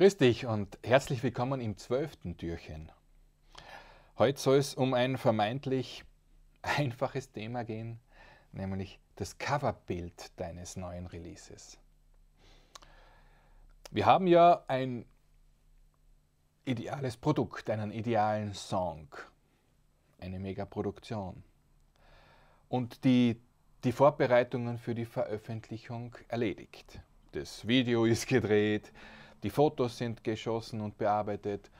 Grüß dich und herzlich willkommen im zwölften Türchen. Heute soll es um ein vermeintlich einfaches Thema gehen, nämlich das Coverbild deines neuen Releases. Wir haben ja ein ideales Produkt, einen idealen Song, eine Megaproduktion. Und die, die Vorbereitungen für die Veröffentlichung erledigt. Das Video ist gedreht, die Fotos sind geschossen und bearbeitet.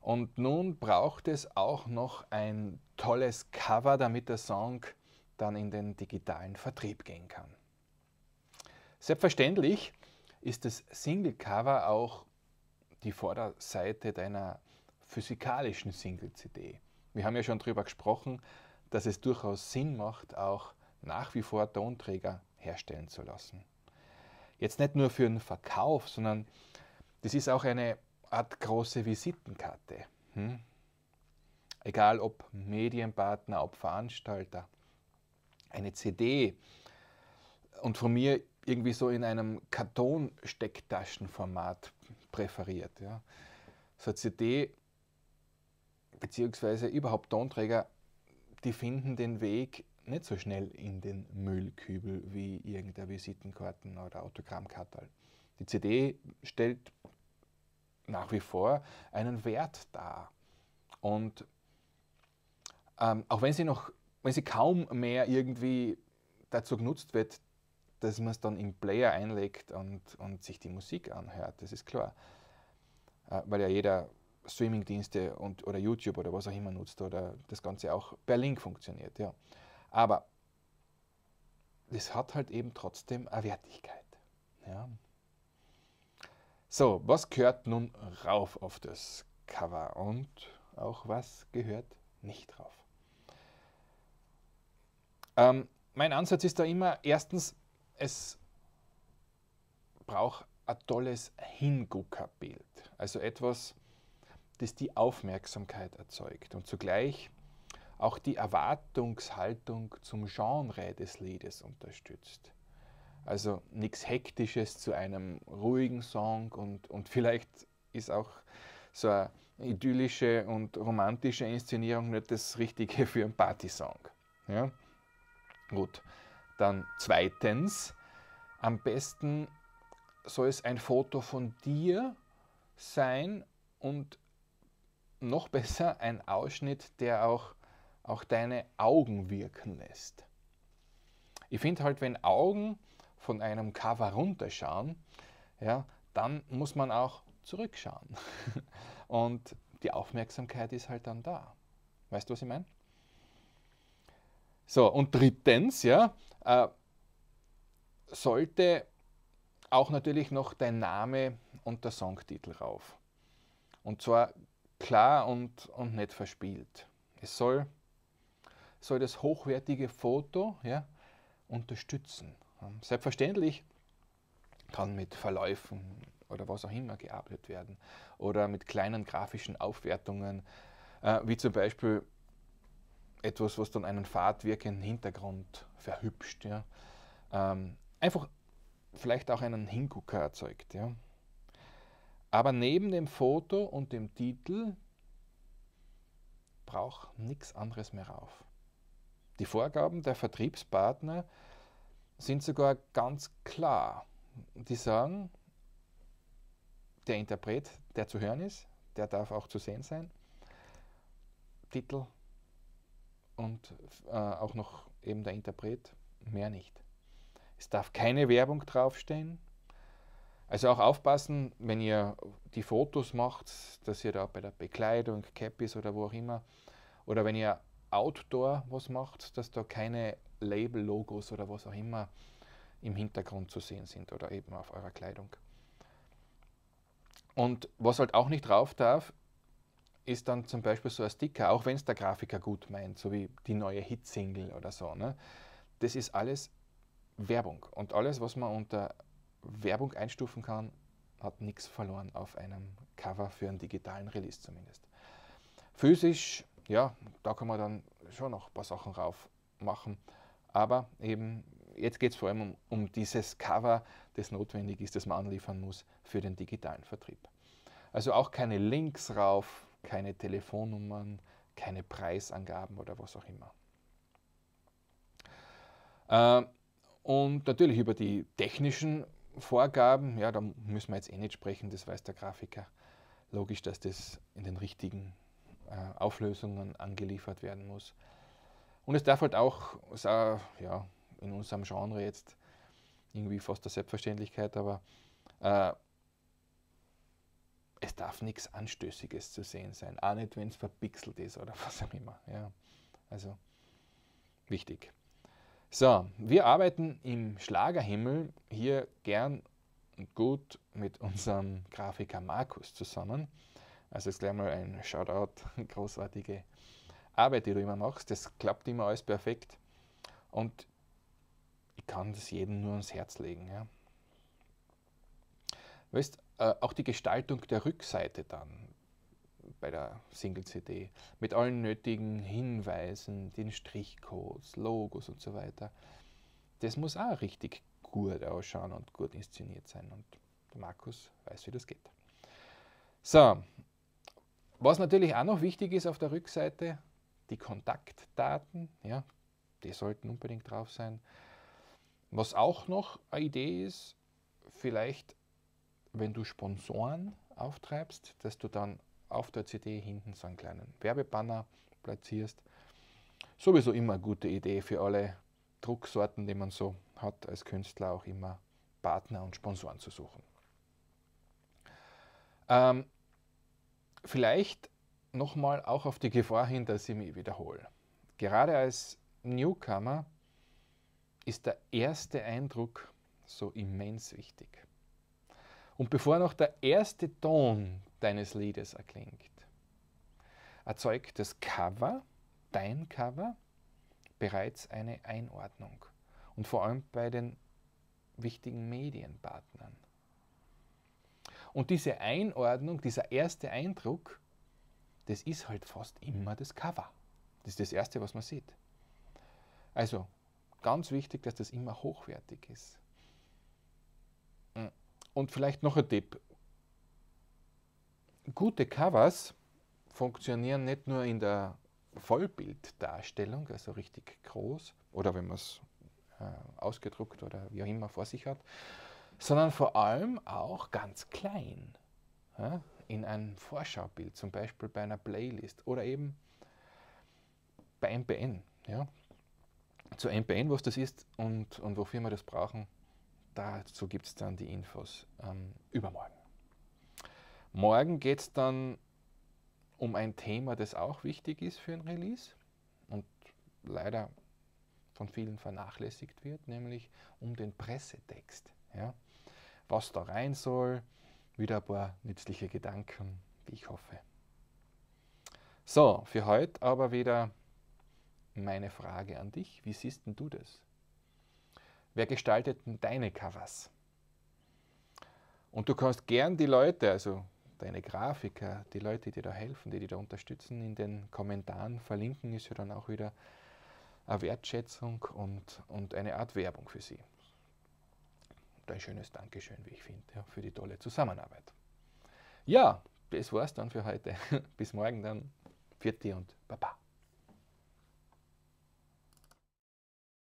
Und nun braucht es auch noch ein tolles Cover, damit der Song dann in den digitalen Vertrieb gehen kann. Selbstverständlich ist das Single Cover auch die Vorderseite deiner physikalischen Single-CD. Wir haben ja schon darüber gesprochen, dass es durchaus Sinn macht, auch nach wie vor Tonträger herstellen zu lassen. Jetzt nicht nur für den Verkauf, sondern das ist auch eine Art große Visitenkarte. Hm? Egal ob Medienpartner, ob Veranstalter, eine CD und von mir irgendwie so in einem Karton-Stecktaschenformat präferiert. Ja. So CD beziehungsweise überhaupt Tonträger, die finden den Weg nicht so schnell in den Müllkübel wie irgendeine Visitenkarten oder Autogrammkarte. Die CD stellt nach wie vor einen Wert dar. Und ähm, auch wenn sie noch, wenn sie kaum mehr irgendwie dazu genutzt wird, dass man es dann im Player einlegt und, und sich die Musik anhört, das ist klar. Äh, weil ja jeder Streamingdienste und, oder YouTube oder was auch immer nutzt oder das Ganze auch per Link funktioniert. Ja. Aber das hat halt eben trotzdem eine Wertigkeit. Ja. So, was gehört nun rauf auf das Cover und auch was gehört nicht rauf? Ähm, mein Ansatz ist da immer, erstens, es braucht ein tolles Hinguckerbild, also etwas, das die Aufmerksamkeit erzeugt und zugleich auch die Erwartungshaltung zum Genre des Liedes unterstützt. Also nichts Hektisches zu einem ruhigen Song und, und vielleicht ist auch so eine idyllische und romantische Inszenierung nicht das Richtige für einen Partysong. Ja? Gut, dann zweitens, am besten soll es ein Foto von dir sein und noch besser ein Ausschnitt, der auch, auch deine Augen wirken lässt. Ich finde halt, wenn Augen von einem Cover runterschauen, ja, dann muss man auch zurückschauen. Und die Aufmerksamkeit ist halt dann da. Weißt du, was ich meine? So, und drittens, ja, äh, sollte auch natürlich noch dein Name und der Songtitel rauf. Und zwar klar und, und nicht verspielt. Es soll, soll das hochwertige Foto ja, unterstützen ähm, selbstverständlich kann mit Verläufen oder was auch immer gearbeitet werden oder mit kleinen grafischen Aufwertungen, äh, wie zum Beispiel etwas, was dann einen fad Hintergrund verhübscht. Ja. Ähm, einfach vielleicht auch einen Hingucker erzeugt. Ja. Aber neben dem Foto und dem Titel braucht nichts anderes mehr auf. Die Vorgaben der Vertriebspartner sind sogar ganz klar. Die sagen, der Interpret, der zu hören ist, der darf auch zu sehen sein. Titel und äh, auch noch eben der Interpret, mehr nicht. Es darf keine Werbung draufstehen. Also auch aufpassen, wenn ihr die Fotos macht, dass ihr da bei der Bekleidung, Cappies oder wo auch immer, oder wenn ihr Outdoor was macht, dass da keine Label, Logos oder was auch immer im Hintergrund zu sehen sind oder eben auf eurer Kleidung. Und was halt auch nicht drauf darf, ist dann zum Beispiel so ein Sticker, auch wenn es der Grafiker gut meint, so wie die neue Hit-Single oder so. Ne? Das ist alles Werbung. Und alles, was man unter Werbung einstufen kann, hat nichts verloren auf einem Cover für einen digitalen Release zumindest. Physisch ja, da kann man dann schon noch ein paar Sachen rauf machen. Aber eben, jetzt geht es vor allem um, um, dieses Cover, das notwendig ist, das man anliefern muss für den digitalen Vertrieb. Also auch keine Links rauf, keine Telefonnummern, keine Preisangaben oder was auch immer. Äh, und natürlich über die technischen Vorgaben, ja, da müssen wir jetzt eh nicht sprechen, das weiß der Grafiker. Logisch, dass das in den richtigen äh, Auflösungen angeliefert werden muss. Und es darf halt auch, äh, ja, in unserem Genre jetzt irgendwie fast der Selbstverständlichkeit, aber äh, es darf nichts Anstößiges zu sehen sein. Auch nicht, wenn es verpixelt ist oder was auch immer. Ja, also wichtig. So, wir arbeiten im Schlagerhimmel hier gern und gut mit unserem Grafiker Markus zusammen. Also ist gleich mal ein Shoutout, großartige Arbeit, die du immer machst. Das klappt immer alles perfekt. Und ich kann das jedem nur ans Herz legen. Ja. Weißt, äh, auch die Gestaltung der Rückseite dann bei der Single-CD mit allen nötigen Hinweisen, den Strichcodes, Logos und so weiter. Das muss auch richtig gut ausschauen und gut inszeniert sein. Und der Markus weiß, wie das geht. So, was natürlich auch noch wichtig ist auf der Rückseite, die Kontaktdaten, ja, die sollten unbedingt drauf sein. Was auch noch eine Idee ist, vielleicht, wenn du Sponsoren auftreibst, dass du dann auf der CD hinten so einen kleinen Werbebanner platzierst. Sowieso immer eine gute Idee für alle Drucksorten, die man so hat, als Künstler auch immer Partner und Sponsoren zu suchen. Ähm, vielleicht nochmal auch auf die Gefahr hin, dass ich mich wiederhole. Gerade als Newcomer ist der erste Eindruck so immens wichtig. Und bevor noch der erste Ton deines Liedes erklingt, erzeugt das Cover, dein Cover, bereits eine Einordnung. Und vor allem bei den wichtigen Medienpartnern. Und diese Einordnung, dieser erste Eindruck, das ist halt fast immer das Cover. Das ist das Erste, was man sieht. Also ganz wichtig, dass das immer hochwertig ist. Mm. Und vielleicht noch ein Tipp. Gute Covers funktionieren nicht nur in der Vollbilddarstellung, also richtig groß, oder wenn man es äh, ausgedruckt oder wie auch immer vor sich hat, sondern vor allem auch ganz klein. Ja, in ein Vorschaubild, zum Beispiel bei einer Playlist oder eben bei MPN. Ja. Zu MPN, was das ist und, und wofür wir das brauchen, dazu gibt es dann die Infos ähm, übermorgen. Morgen geht es dann um ein Thema, das auch wichtig ist für ein Release und leider von vielen vernachlässigt wird, nämlich um den Pressetext. Ja? was da rein soll. Wieder ein paar nützliche Gedanken, wie ich hoffe. So, für heute aber wieder meine Frage an dich. Wie siehst denn du das? Wer gestaltet denn deine Covers? Und du kannst gern die Leute, also deine Grafiker, die Leute, die dir da helfen, die dich da unterstützen, in den Kommentaren verlinken, ist ja dann auch wieder eine Wertschätzung und, und eine Art Werbung für sie und ein schönes Dankeschön, wie ich finde, ja, für die tolle Zusammenarbeit. Ja, das war's dann für heute. Bis morgen dann. Vierte und Baba.